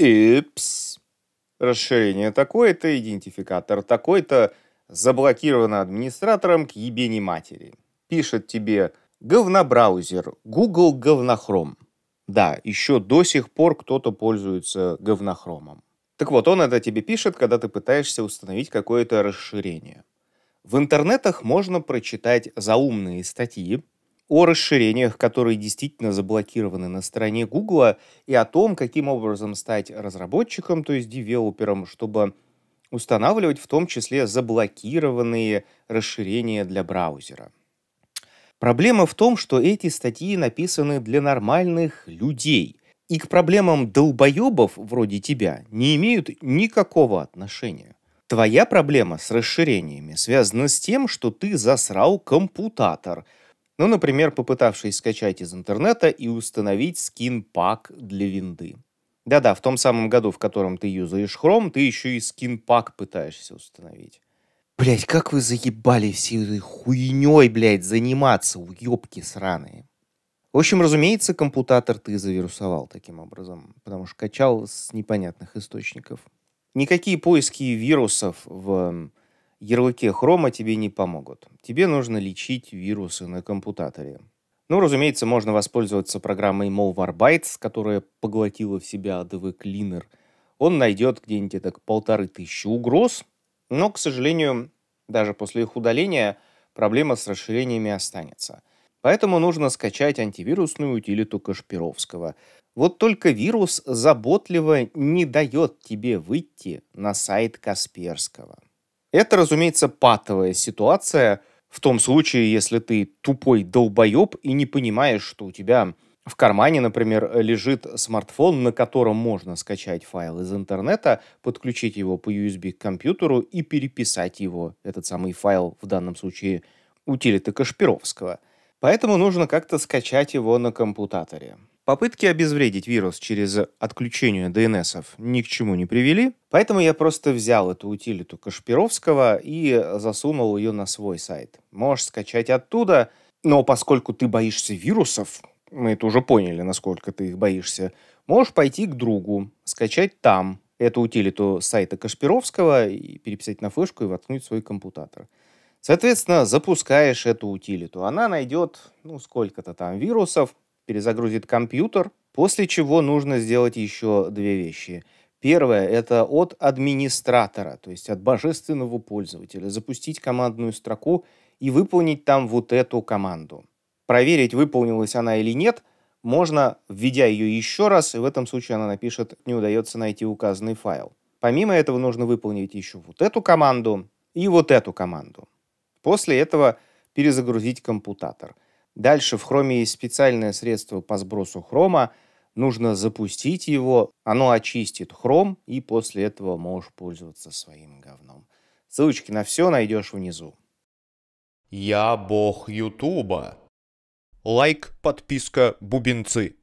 «Ипс». Расширение такое-то, идентификатор такой-то, заблокировано администратором к ебени матери. Пишет тебе говнобраузер, Google говнохром. Да, еще до сих пор кто-то пользуется говнохромом. Так вот, он это тебе пишет, когда ты пытаешься установить какое-то расширение. В интернетах можно прочитать заумные статьи, о расширениях, которые действительно заблокированы на стороне Google, и о том, каким образом стать разработчиком, то есть девелопером, чтобы устанавливать в том числе заблокированные расширения для браузера. Проблема в том, что эти статьи написаны для нормальных людей, и к проблемам долбоебов вроде тебя не имеют никакого отношения. Твоя проблема с расширениями связана с тем, что ты засрал компьютер. Ну, например, попытавшись скачать из интернета и установить скин-пак для винды. Да-да, в том самом году, в котором ты юзаешь Chrome, ты еще и скин-пак пытаешься установить. Блять, как вы заебали всей этой хуйней, блять, заниматься, уебки сраные. В общем, разумеется, компутатор ты завирусовал таким образом, потому что качал с непонятных источников. Никакие поиски вирусов в Ярлыки хрома тебе не помогут. Тебе нужно лечить вирусы на компьютере. Ну, разумеется, можно воспользоваться программой Malwarebytes, которая поглотила в себя ADV Cleaner. Он найдет где-нибудь так полторы тысячи угроз, но, к сожалению, даже после их удаления проблема с расширениями останется. Поэтому нужно скачать антивирусную утилиту Кашпировского. Вот только вирус заботливо не дает тебе выйти на сайт Касперского. Это, разумеется, патовая ситуация в том случае, если ты тупой долбоеб и не понимаешь, что у тебя в кармане, например, лежит смартфон, на котором можно скачать файл из интернета, подключить его по USB к компьютеру и переписать его, этот самый файл, в данном случае утилиты Кашпировского – Поэтому нужно как-то скачать его на компьютере. Попытки обезвредить вирус через отключение DNS ни к чему не привели, поэтому я просто взял эту утилиту Кашпировского и засунул ее на свой сайт. Можешь скачать оттуда, но поскольку ты боишься вирусов, мы это уже поняли, насколько ты их боишься, можешь пойти к другу, скачать там эту утилиту сайта Кашпировского и переписать на флешку и воткнуть в свой компьютер. Соответственно, запускаешь эту утилиту. Она найдет, ну, сколько-то там вирусов, перезагрузит компьютер, после чего нужно сделать еще две вещи. Первое – это от администратора, то есть от божественного пользователя, запустить командную строку и выполнить там вот эту команду. Проверить, выполнилась она или нет, можно, введя ее еще раз, и в этом случае она напишет «не удается найти указанный файл». Помимо этого нужно выполнить еще вот эту команду и вот эту команду. После этого перезагрузить компьютер. Дальше в Chrome есть специальное средство по сбросу хрома. Нужно запустить его, оно очистит хром, и после этого можешь пользоваться своим говном. Ссылочки на все найдешь внизу. Я бог Ютуба. Лайк, подписка, бубенцы.